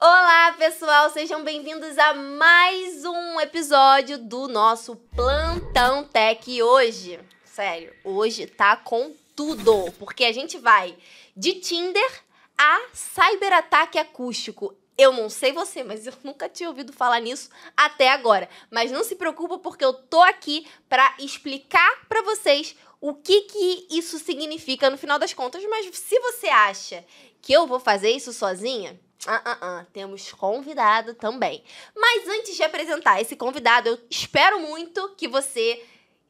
Olá, pessoal, sejam bem-vindos a mais um episódio do nosso Plantão Tech hoje. Sério, hoje tá com tudo, porque a gente vai de Tinder a cyberataque acústico. Eu não sei você, mas eu nunca tinha ouvido falar nisso até agora. Mas não se preocupa porque eu tô aqui para explicar para vocês o que que isso significa no final das contas. Mas se você acha que eu vou fazer isso sozinha, ah, ah, ah, Temos convidado também. Mas antes de apresentar esse convidado, eu espero muito que você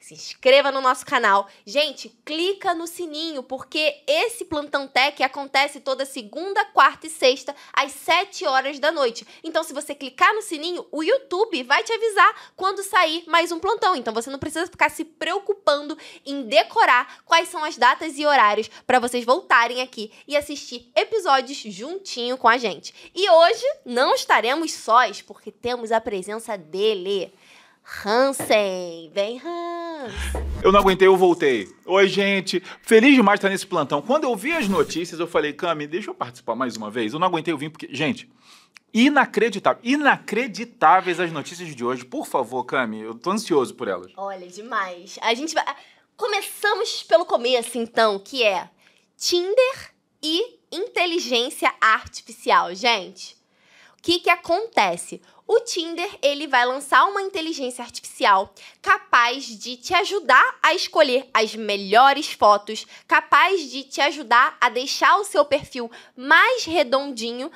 se inscreva no nosso canal. Gente, clica no sininho, porque esse Plantão Tech acontece toda segunda, quarta e sexta, às 7 horas da noite. Então, se você clicar no sininho, o YouTube vai te avisar quando sair mais um plantão. Então, você não precisa ficar se preocupando em decorar quais são as datas e horários para vocês voltarem aqui e assistir episódios juntinho com a gente. E hoje não estaremos sós, porque temos a presença dele Hansen. Vem, Hans. Eu não aguentei, eu voltei. Oi, gente. Feliz demais estar nesse plantão. Quando eu vi as notícias, eu falei, Cami, deixa eu participar mais uma vez. Eu não aguentei, eu vim porque. Gente. Inacreditável. Inacreditáveis as notícias de hoje. Por favor, Cami, eu tô ansioso por elas. Olha, demais. A gente vai. Começamos pelo começo, então, que é Tinder e inteligência artificial. Gente, que que acontece? O Tinder, ele vai lançar uma inteligência artificial capaz de te ajudar a escolher as melhores fotos, capaz de te ajudar a deixar o seu perfil mais redondinho,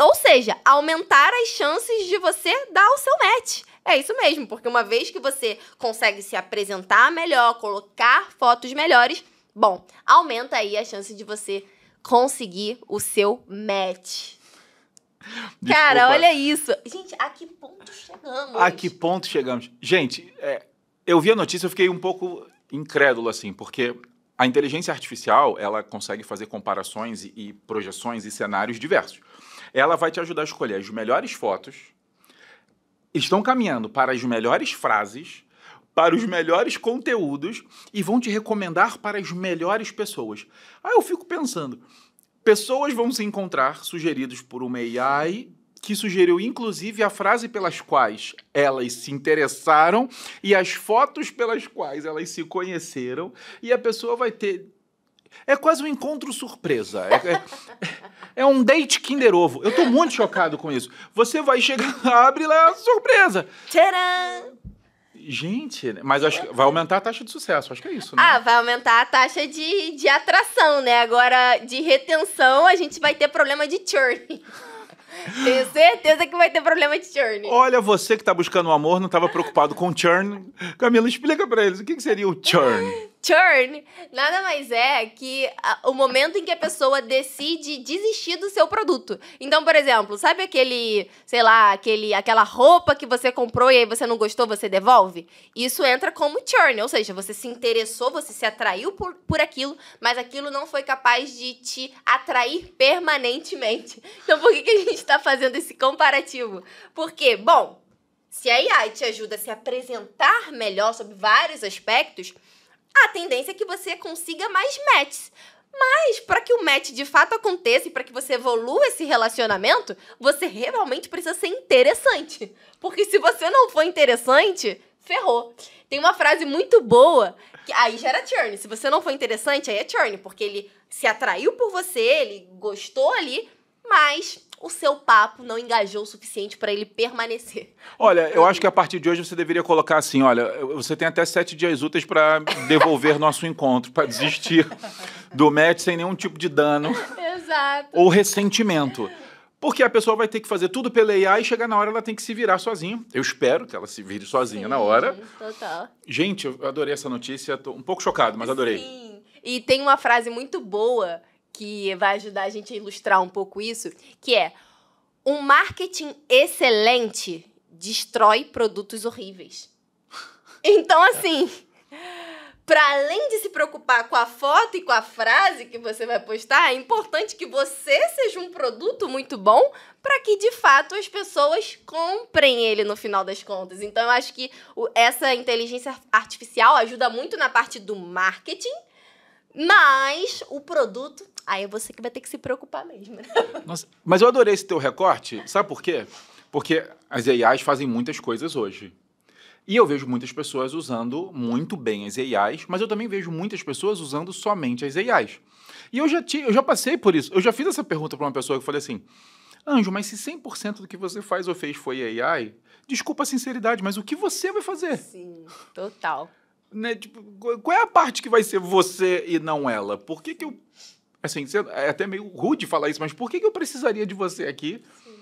ou seja, aumentar as chances de você dar o seu match. É isso mesmo, porque uma vez que você consegue se apresentar melhor, colocar fotos melhores, bom, aumenta aí a chance de você conseguir o seu match. Cara, olha isso. Gente, a que ponto chegamos? A que ponto chegamos? Gente, é, eu vi a notícia e fiquei um pouco incrédulo, assim, porque a inteligência artificial, ela consegue fazer comparações e, e projeções e cenários diversos. Ela vai te ajudar a escolher as melhores fotos, estão caminhando para as melhores frases, para os melhores conteúdos e vão te recomendar para as melhores pessoas. Aí eu fico pensando, Pessoas vão se encontrar sugeridos por uma AI que sugeriu inclusive a frase pelas quais elas se interessaram e as fotos pelas quais elas se conheceram, e a pessoa vai ter. É quase um encontro surpresa. É, é, é um date Kinder Ovo. Eu tô muito chocado com isso. Você vai chegar, abre lá, surpresa! Tcharam! Gente, mas acho que vai aumentar a taxa de sucesso, acho que é isso, né? Ah, vai aumentar a taxa de, de atração, né? Agora, de retenção, a gente vai ter problema de churn. Tenho certeza que vai ter problema de churn. Olha, você que tá buscando o amor, não estava preocupado com churn. Camila, explica para eles o que, que seria o churn. Churn nada mais é que ah, o momento em que a pessoa decide desistir do seu produto. Então, por exemplo, sabe aquele, sei lá, aquele, aquela roupa que você comprou e aí você não gostou, você devolve? Isso entra como churn, ou seja, você se interessou, você se atraiu por, por aquilo, mas aquilo não foi capaz de te atrair permanentemente. Então, por que, que a gente está fazendo esse comparativo? Porque, bom, se a AI te ajuda a se apresentar melhor sobre vários aspectos a tendência é que você consiga mais matches. Mas para que o match de fato aconteça e para que você evolua esse relacionamento, você realmente precisa ser interessante. Porque se você não for interessante, ferrou. Tem uma frase muito boa que aí já era churn. Se você não for interessante, aí é churn, porque ele se atraiu por você, ele gostou ali, mas o seu papo não engajou o suficiente para ele permanecer. Olha, eu acho que a partir de hoje você deveria colocar assim: olha, você tem até sete dias úteis para devolver nosso encontro, para desistir do match sem nenhum tipo de dano. Exato. Ou ressentimento. Porque a pessoa vai ter que fazer tudo pela AI e chegar na hora ela tem que se virar sozinha. Eu espero que ela se vire sozinha Sim, na hora. Total. Gente, eu adorei essa notícia. Tô um pouco chocado, mas adorei. Sim. E tem uma frase muito boa que vai ajudar a gente a ilustrar um pouco isso, que é um marketing excelente destrói produtos horríveis. Então, assim, para além de se preocupar com a foto e com a frase que você vai postar, é importante que você seja um produto muito bom para que de fato as pessoas comprem ele no final das contas. Então, eu acho que essa inteligência artificial ajuda muito na parte do marketing. Mas o produto Aí é você que vai ter que se preocupar mesmo. Né? Nossa, mas eu adorei esse teu recorte, sabe por quê? Porque as AIs fazem muitas coisas hoje. E eu vejo muitas pessoas usando muito bem as AIs, mas eu também vejo muitas pessoas usando somente as AIs. E eu já, eu já passei por isso. Eu já fiz essa pergunta para uma pessoa que falei assim: Anjo, mas se 100% do que você faz ou fez foi AI, desculpa a sinceridade, mas o que você vai fazer? Sim, total. Né? Tipo, qual é a parte que vai ser você e não ela? Por que, que eu Assim, é até meio rude falar isso, mas por que, eu precisaria de você aqui? Sim.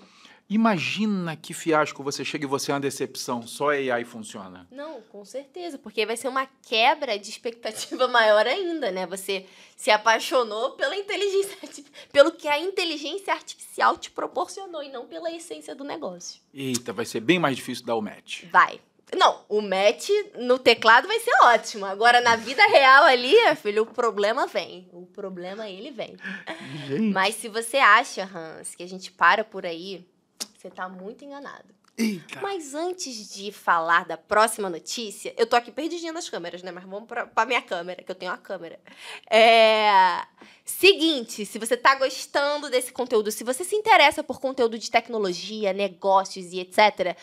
Imagina que fiasco você chega e você é uma decepção, só AI funciona. Não, com certeza, porque vai ser uma quebra de expectativa maior ainda, né? Você se apaixonou pela inteligência, pelo que a inteligência artificial te proporcionou e não pela essência do negócio. Eita, vai ser bem mais difícil dar o match. Vai. Não, o match no teclado vai ser ótimo. Agora, na vida real ali, filho, o problema vem. O problema, ele vem. Gente. Mas se você acha, Hans, que a gente para por aí, você tá muito enganado. Eita. Mas antes de falar da próxima notícia, eu tô aqui perdidinha das câmeras, né? Mas vamos pra, pra minha câmera, que eu tenho uma câmera. É. Seguinte, se você tá gostando desse conteúdo, se você se interessa por conteúdo de tecnologia, negócios e etc.,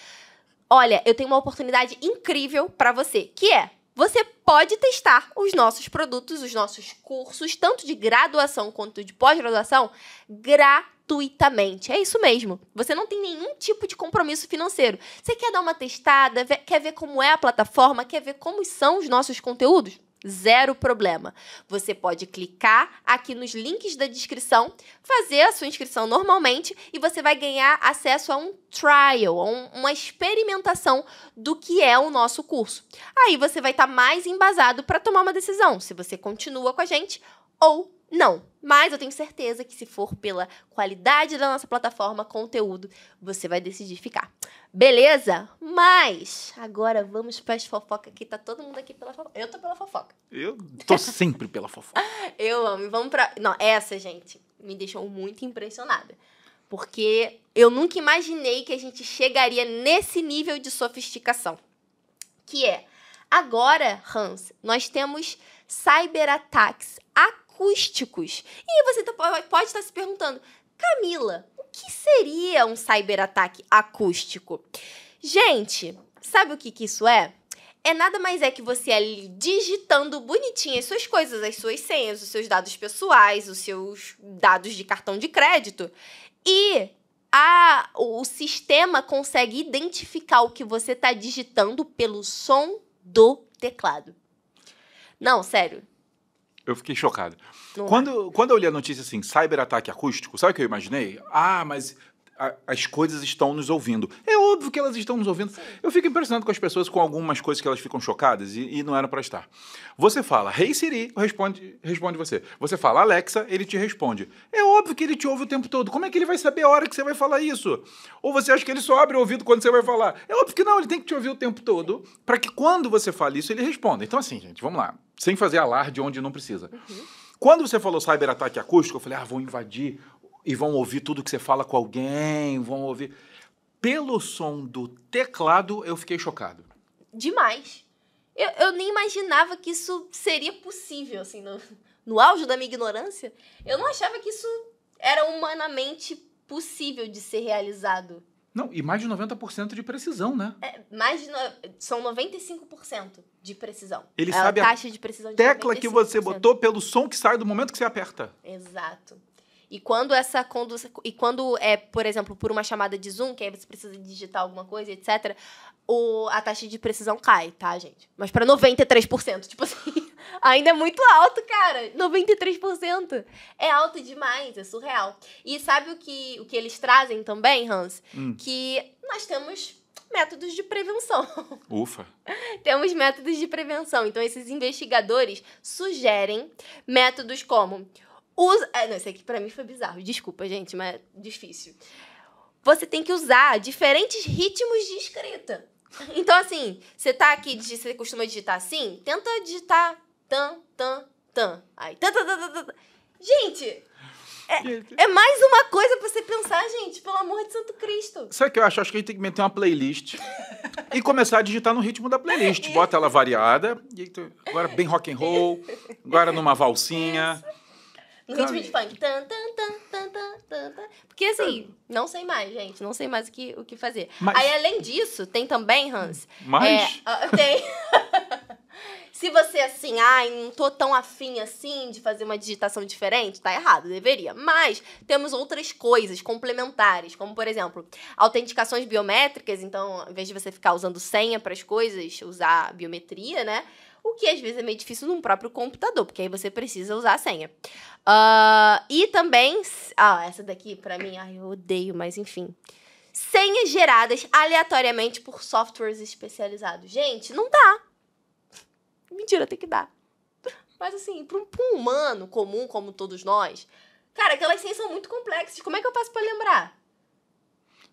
Olha, eu tenho uma oportunidade incrível para você, que é você pode testar os nossos produtos, os nossos cursos, tanto de graduação quanto de pós-graduação, gratuitamente. É isso mesmo. Você não tem nenhum tipo de compromisso financeiro. Você quer dar uma testada, quer ver como é a plataforma, quer ver como são os nossos conteúdos? Zero problema. Você pode clicar aqui nos links da descrição, fazer a sua inscrição normalmente e você vai ganhar acesso a um trial, a um, uma experimentação do que é o nosso curso. Aí você vai estar tá mais embasado para tomar uma decisão se você continua com a gente ou não, mas eu tenho certeza que se for pela qualidade da nossa plataforma, conteúdo, você vai decidir ficar. Beleza? Mas agora vamos para as fofocas que tá todo mundo aqui pela fofoca. Eu tô pela fofoca. Eu tô sempre pela fofoca. eu amo. Vamos para, não, essa, gente, me deixou muito impressionada. Porque eu nunca imaginei que a gente chegaria nesse nível de sofisticação. Que é Agora, Hans, nós temos cyberataques a acústicos. E você tá, pode estar tá se perguntando, Camila, o que seria um cyberataque acústico? Gente, sabe o que, que isso é? É nada mais é que você ali digitando bonitinho as suas coisas, as suas senhas, os seus dados pessoais, os seus dados de cartão de crédito. E a, o sistema consegue identificar o que você está digitando pelo som do teclado. Não, sério. Eu fiquei chocado. É? quando, é. quando eu li a notícia assim, cyber ataque acústico, sabe o que eu imaginei? Ah, mas as coisas estão nos ouvindo. É óbvio que elas estão nos ouvindo. Eu fico impressionado com as pessoas com algumas coisas que elas ficam chocadas e, e não era para estar. Você fala, Hey Siri, responde, responde você. Você fala, Alexa, ele te responde. É óbvio que ele te ouve o tempo todo. Como é que ele vai saber a hora que você vai falar isso? Ou você acha que ele só abre o ouvido quando você vai falar? É óbvio que não, ele tem que te ouvir o tempo todo para que quando você fale isso, ele responda. Então, assim, gente, vamos lá. Sem fazer alarde onde não precisa. Uhum. Quando você falou cyber ataque acústico, eu falei, ah, vou invadir e vão ouvir tudo que você fala com alguém, vão ouvir. Pelo som do teclado, eu fiquei chocado. Demais. Eu, eu nem imaginava que isso seria possível, assim, no, no auge da minha ignorância. Eu não achava que isso era humanamente possível de ser realizado. Não, e mais de 90% de precisão, né? É, mais de no... são 95% de precisão. Ele é sabe a taxa de precisão de tecla 95%. que você botou pelo som que sai do momento que você aperta. Exato. E quando essa quando E quando é, por exemplo, por uma chamada de Zoom, que aí você precisa digitar alguma coisa, etc., o, a taxa de precisão cai, tá, gente? Mas para 93%. Tipo assim, ainda é muito alto, cara. 93%. É alto demais, é surreal. E sabe o que, o que eles trazem também, Hans? Hum. Que nós temos métodos de prevenção. Ufa! Temos métodos de prevenção. Então, esses investigadores sugerem métodos como Usa. É, não, isso aqui pra mim foi bizarro. Desculpa, gente, mas é difícil. Você tem que usar diferentes ritmos de escrita. Então, assim, você tá aqui, você costuma digitar assim? Tenta digitar tan, tan, tan. Aí, tan, tan, tan, tan, tan. Gente, é, é, mais uma coisa pra você pensar, gente, pelo amor de Santo Cristo. Sabe o que eu acho? Acho que a gente tem que meter uma playlist e começar a digitar no ritmo da playlist. Bota ela variada, agora bem rock and roll, agora numa valsinha. Isso. No ritmo de funk. Tan, tan, tan, tan, tan, Porque assim, não sei mais, gente. Não sei mais o que, o que fazer. Aí, além disso, tem também, Hans. Mas? É, tem. Se você assim, ai, não tô tão afim assim de fazer uma digitação diferente, tá errado, deveria. Mas temos outras coisas complementares, como por exemplo, autenticações biométricas, então, em vez de você ficar usando senha para as coisas, usar biometria, né? o que às vezes é meio difícil num próprio computador, porque aí você precisa usar a senha. Uh, e também, ah, essa daqui para mim, ai, eu odeio, mas enfim. Senhas geradas aleatoriamente por softwares especializados. Gente, não dá. Mentira, tem que dar. Mas assim, para um, um, humano comum como todos nós, cara, aquelas senhas são muito complexas. Como é que eu faço para lembrar?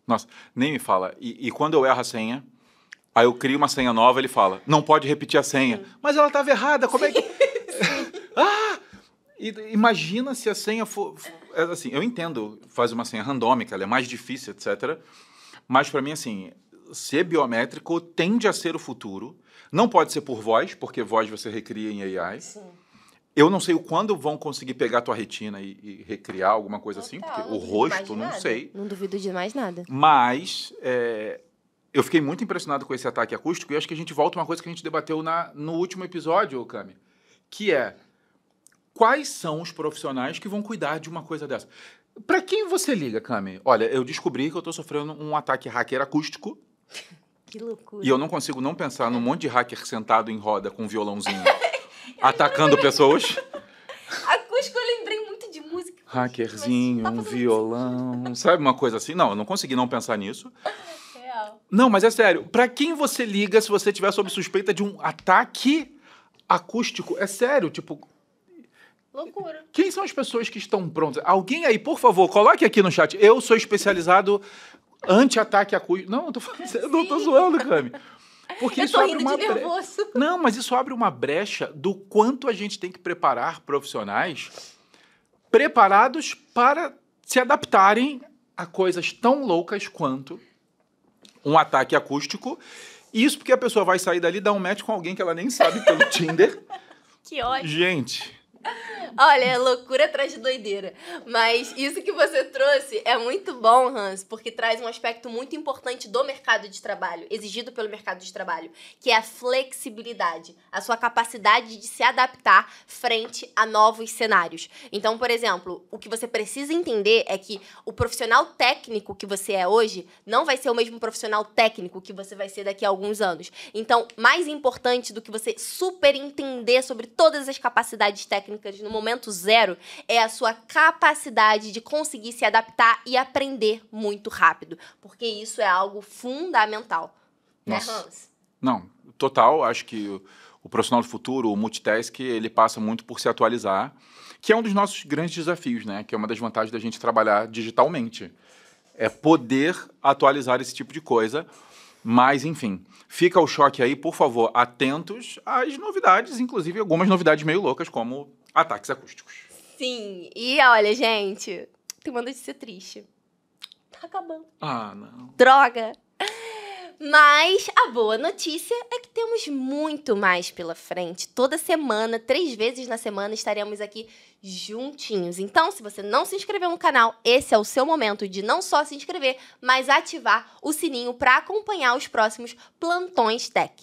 Nossa, nem me fala. E, e quando eu erro a senha, Aí eu crio uma senha nova, ele fala, não pode repetir a senha. Sim. Mas ela estava errada, como é que. ah! Imagina se a senha for, for. É assim, eu entendo, faz uma senha randômica, ela é mais difícil, etc. Mas para mim, assim, ser biométrico tende a ser o futuro. Não pode ser por voz, porque voz você recria em AI. Sim. Eu não sei o quando vão conseguir pegar tua retina e, e recriar alguma coisa Total, assim, porque o rosto, não nada. sei. Não duvido de mais nada. Mas é, eu fiquei muito impressionado com esse ataque acústico e acho que a gente volta a uma coisa que a gente debateu na, no último episódio, Cami, que é quais são os profissionais que vão cuidar de uma coisa dessa. Para quem você liga, Cami? Olha, eu descobri que eu estou sofrendo um ataque hacker acústico. Que loucura. E eu não consigo não pensar num monte de hacker sentado em roda com um violãozinho atacando pessoas. Acústico eu lembrei muito de música. Hackerzinho, tá um violão, sabe uma coisa assim? Não, eu não consegui não pensar nisso. Não, mas é sério. Pra quem você liga se você tiver sob suspeita de um ataque acústico? É sério, tipo. Loucura. Quem são as pessoas que estão prontas? Alguém aí, por favor, coloque aqui no chat. Eu sou especializado anti-ataque acústico. Não, eu tô, falando, eu não tô zoando, Cami. Porque eu isso abre uma Nervoso. Não, mas isso abre uma brecha do quanto a gente tem que preparar profissionais preparados para se adaptarem a coisas tão loucas quanto um ataque acústico. Isso porque a pessoa vai sair dali e dar um match com alguém que ela nem sabe pelo Tinder. Que ódio. Gente, Olha, é loucura atrás de doideira. Mas isso que você trouxe é muito bom, Hans, porque traz um aspecto muito importante do mercado de trabalho, exigido pelo mercado de trabalho, que é a flexibilidade, a sua capacidade de se adaptar frente a novos cenários. Então, por exemplo, o que você precisa entender é que o profissional técnico que você é hoje não vai ser o mesmo profissional técnico que você vai ser daqui a alguns anos. Então, mais importante do que você super entender sobre todas as capacidades técnicas técnicas no momento zero é a sua capacidade de conseguir se adaptar e aprender muito rápido, porque isso é algo fundamental. Né, Nossa. Né, Hans? Não, total. Acho que o, o profissional do futuro, o multitask, ele passa muito por se atualizar, que é um dos nossos grandes desafios, né? Que é uma das vantagens da gente trabalhar digitalmente. É poder atualizar esse tipo de coisa mas, enfim, fica o choque aí, por favor, atentos às novidades, inclusive algumas novidades meio loucas, como ataques acústicos. Sim, e olha, gente, tem uma notícia triste. Tá acabando. Ah, não. Droga! Mas a boa notícia é que temos muito mais pela frente. Toda semana, três vezes na semana, estaremos aqui juntinhos. Então, se você não se inscreveu no canal, esse é o seu momento de não só se inscrever, mas ativar o sininho para acompanhar os próximos plantões tech.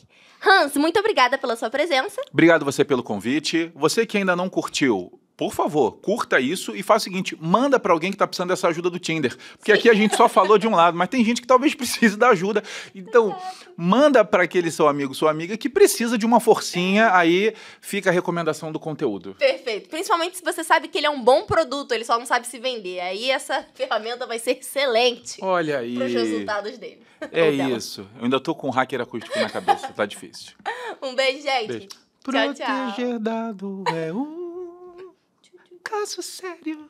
Hans, muito obrigada pela sua presença. Obrigado você pelo convite. Você que ainda não curtiu por favor, curta isso e faça o seguinte: manda para alguém que está precisando dessa ajuda do Tinder. Porque Sim. aqui a gente só falou de um lado, mas tem gente que talvez precise da ajuda. Então, manda para aquele seu amigo, sua amiga que precisa de uma forcinha, aí fica a recomendação do conteúdo. Perfeito. Principalmente se você sabe que ele é um bom produto, ele só não sabe se vender. Aí essa ferramenta vai ser excelente. Olha aí. Para os resultados dele. É isso. Eu ainda tô com um hacker acústico na cabeça, tá difícil. Um beijo, gente. Beijo. Tchau, Proteger tchau. dado é um caso sério.